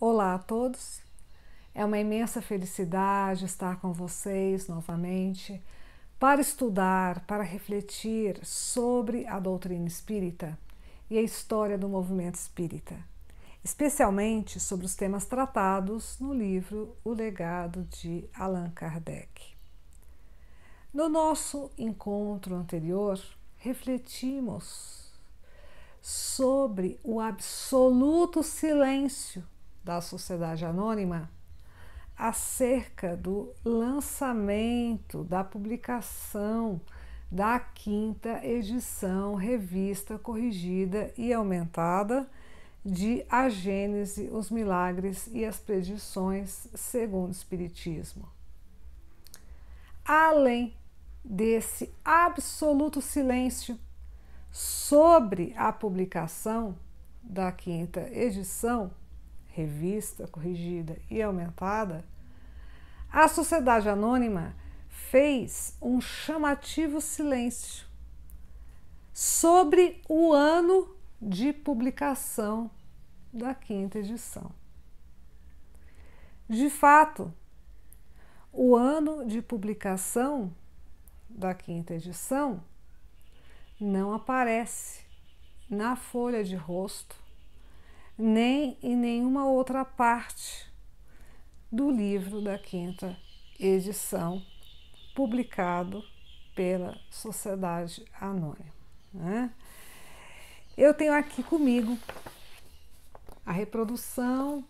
Olá a todos. É uma imensa felicidade estar com vocês novamente para estudar, para refletir sobre a doutrina espírita e a história do movimento espírita, especialmente sobre os temas tratados no livro O Legado de Allan Kardec. No nosso encontro anterior, refletimos sobre o absoluto silêncio da Sociedade Anônima acerca do lançamento, da publicação da quinta edição revista corrigida e aumentada de A Gênese, os Milagres e as Predições segundo o Espiritismo. Além desse absoluto silêncio sobre a publicação da quinta edição, revista corrigida e aumentada, a Sociedade Anônima fez um chamativo silêncio sobre o ano de publicação da quinta edição. De fato, o ano de publicação da quinta edição não aparece na folha de rosto nem em nenhuma outra parte do livro da quinta edição, publicado pela Sociedade Anônima. Né? Eu tenho aqui comigo a reprodução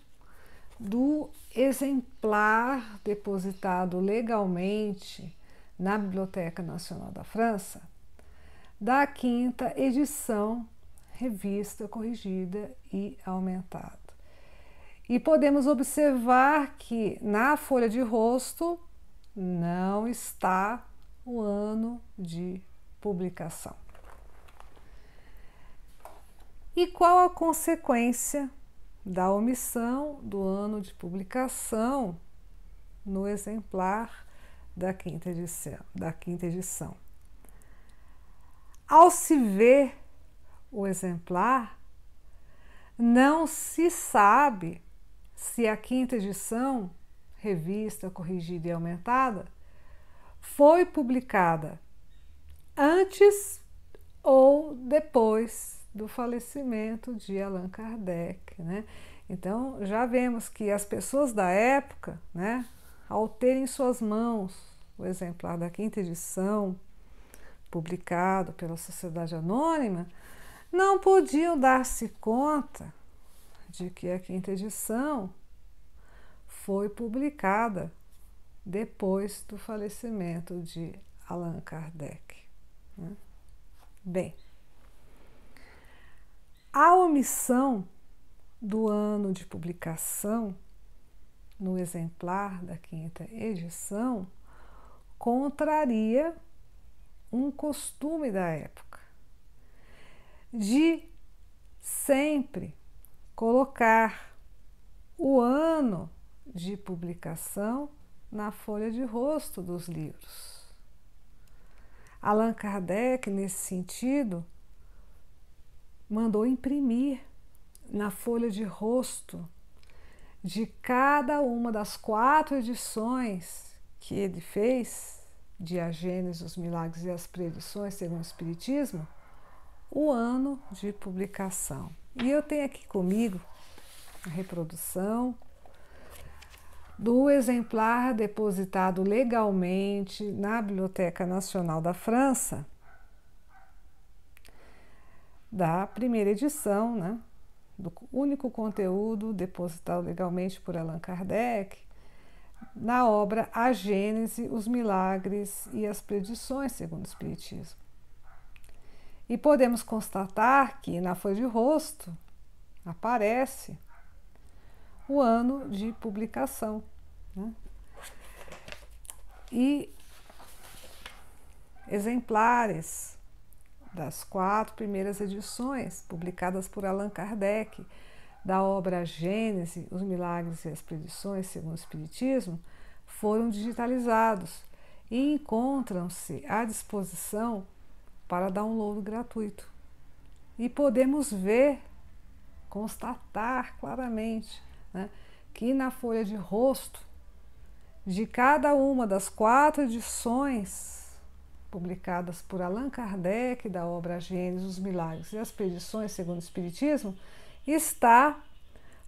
do exemplar depositado legalmente na Biblioteca Nacional da França da quinta edição revista, corrigida e aumentada. E podemos observar que na folha de rosto não está o ano de publicação. E qual a consequência da omissão do ano de publicação no exemplar da quinta edição? Da quinta edição? Ao se ver o exemplar, não se sabe se a quinta edição, revista, corrigida e aumentada, foi publicada antes ou depois do falecimento de Allan Kardec. Né? Então já vemos que as pessoas da época, né, ao terem em suas mãos o exemplar da quinta edição, publicado pela Sociedade Anônima, não podiam dar-se conta de que a quinta edição foi publicada depois do falecimento de Allan Kardec. Né? Bem, a omissão do ano de publicação no exemplar da quinta edição contraria um costume da época de sempre colocar o ano de publicação na folha de rosto dos livros. Allan Kardec, nesse sentido, mandou imprimir na folha de rosto de cada uma das quatro edições que ele fez de A Gênesis, os Milagres e as Predições segundo o Espiritismo, o ano de publicação. E eu tenho aqui comigo a reprodução do exemplar depositado legalmente na Biblioteca Nacional da França, da primeira edição, né? do único conteúdo depositado legalmente por Allan Kardec, na obra A Gênese, os Milagres e as Predições segundo o Espiritismo. E podemos constatar que na folha de rosto aparece o ano de publicação. Né? E exemplares das quatro primeiras edições publicadas por Allan Kardec da obra Gênese, Os Milagres e as Predições segundo o Espiritismo, foram digitalizados e encontram-se à disposição para download gratuito. E podemos ver, constatar claramente, né, que na folha de rosto de cada uma das quatro edições publicadas por Allan Kardec da obra Gênesis, os Milagres e as Predições segundo o Espiritismo, está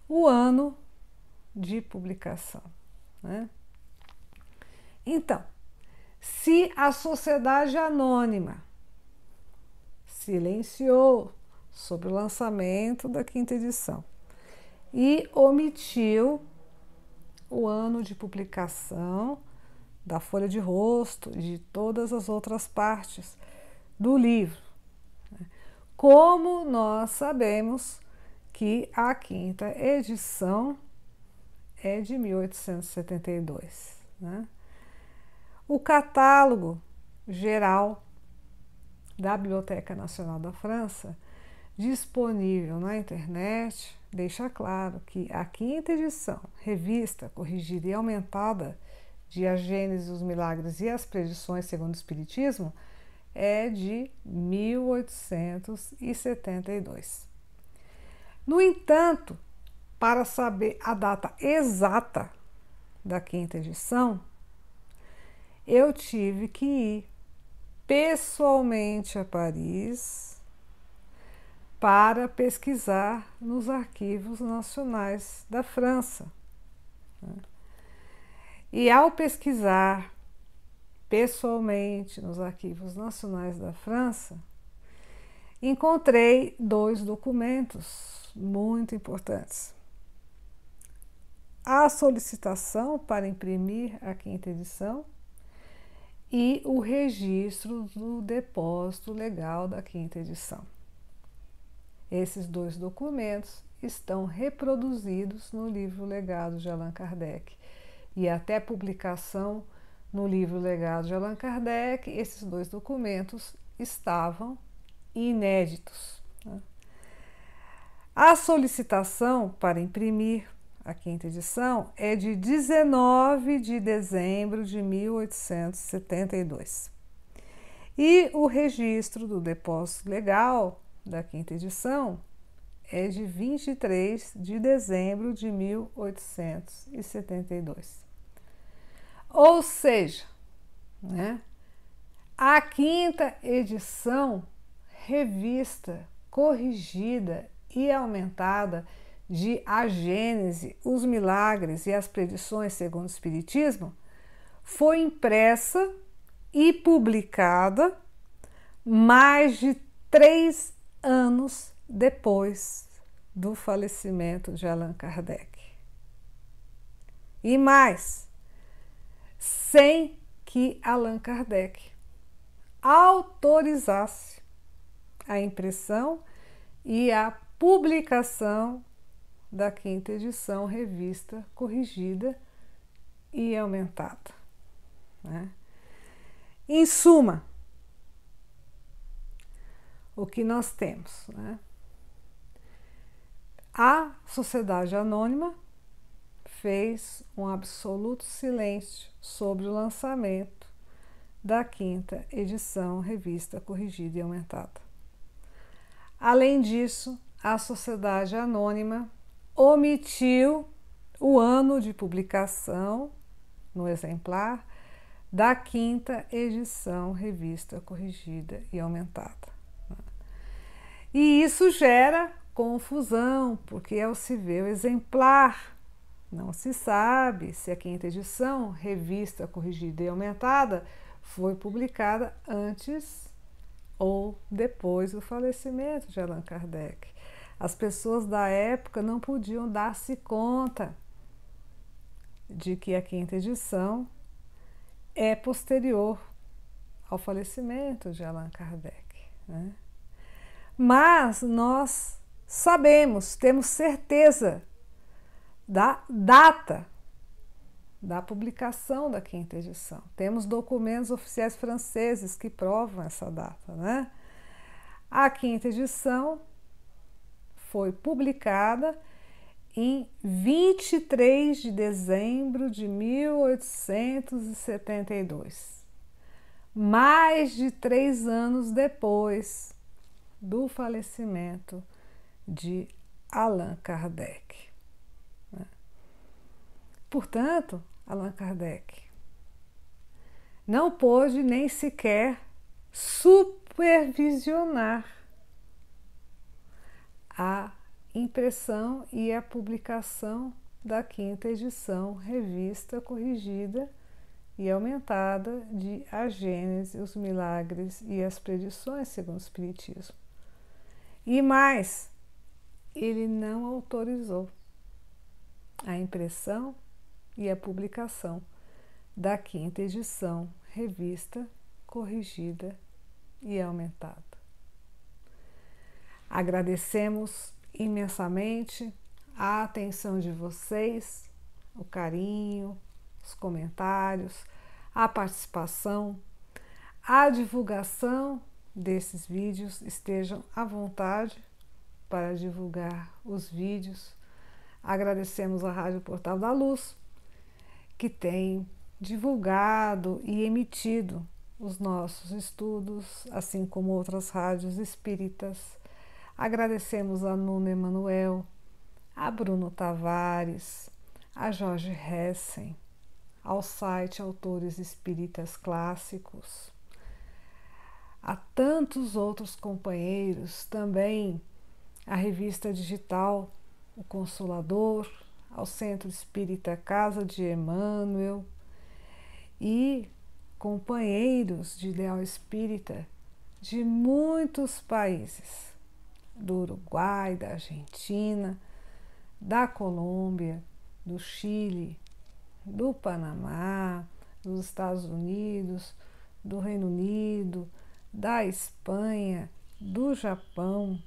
o ano de publicação. Né? Então, se a sociedade anônima silenciou sobre o lançamento da quinta edição e omitiu o ano de publicação da folha de rosto e de todas as outras partes do livro. Né? Como nós sabemos que a quinta edição é de 1872. Né? O catálogo geral da Biblioteca Nacional da França, disponível na internet, deixa claro que a quinta edição, revista corrigida e aumentada de A Gênese, os Milagres e as Predições segundo o Espiritismo, é de 1872. No entanto, para saber a data exata da quinta edição, eu tive que ir pessoalmente a Paris para pesquisar nos arquivos nacionais da França. Né? E ao pesquisar pessoalmente nos arquivos nacionais da França, encontrei dois documentos muito importantes. A solicitação para imprimir a quinta edição e o registro do depósito legal da quinta edição. Esses dois documentos estão reproduzidos no livro Legado de Allan Kardec e até publicação no livro Legado de Allan Kardec, esses dois documentos estavam inéditos. Né? A solicitação para imprimir a quinta edição, é de 19 de dezembro de 1872. E o registro do depósito legal da quinta edição é de 23 de dezembro de 1872. Ou seja, né, a quinta edição revista, corrigida e aumentada de A Gênese, os milagres e as predições segundo o Espiritismo, foi impressa e publicada mais de três anos depois do falecimento de Allan Kardec. E mais, sem que Allan Kardec autorizasse a impressão e a publicação da quinta edição, revista, corrigida e aumentada. Né? Em suma, o que nós temos? Né? A sociedade anônima fez um absoluto silêncio sobre o lançamento da quinta edição revista corrigida e aumentada. Além disso, a sociedade anônima omitiu o ano de publicação no exemplar da quinta edição revista corrigida e aumentada. Né? E isso gera confusão, porque ao se ver o exemplar, não se sabe se a quinta edição, revista corrigida e aumentada, foi publicada antes ou depois do falecimento de Allan Kardec. As pessoas da época não podiam dar-se conta de que a quinta edição é posterior ao falecimento de Allan Kardec. Né? Mas nós sabemos, temos certeza da data da publicação da quinta edição. Temos documentos oficiais franceses que provam essa data, né? A quinta edição foi publicada em 23 de dezembro de 1872, mais de três anos depois do falecimento de Allan Kardec. Né? Portanto, Allan Kardec não pôde nem sequer supervisionar a impressão e a publicação da quinta edição, revista corrigida e aumentada de A Gênese, os Milagres e as Predições segundo o Espiritismo. E mais, ele não autorizou a impressão e a publicação da quinta edição, revista corrigida e aumentada. Agradecemos imensamente a atenção de vocês, o carinho, os comentários, a participação, a divulgação desses vídeos. Estejam à vontade para divulgar os vídeos. Agradecemos a Rádio Portal da Luz, que tem divulgado e emitido os nossos estudos, assim como outras rádios espíritas Agradecemos a Nuno Emanuel, a Bruno Tavares, a Jorge Hessen, ao site Autores Espíritas Clássicos, a tantos outros companheiros, também a revista digital O Consolador, ao Centro Espírita Casa de Emmanuel e companheiros de ideal espírita de muitos países do Uruguai, da Argentina, da Colômbia, do Chile, do Panamá, dos Estados Unidos, do Reino Unido, da Espanha, do Japão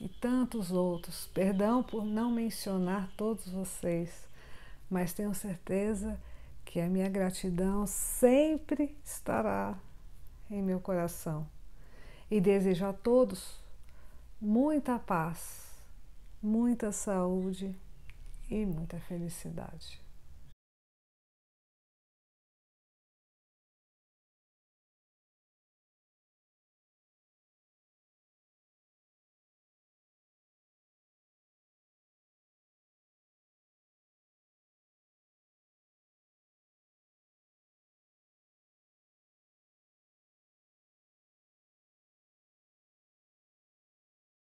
e tantos outros. Perdão por não mencionar todos vocês, mas tenho certeza que a minha gratidão sempre estará em meu coração. E desejo a todos muita paz, muita saúde e muita felicidade.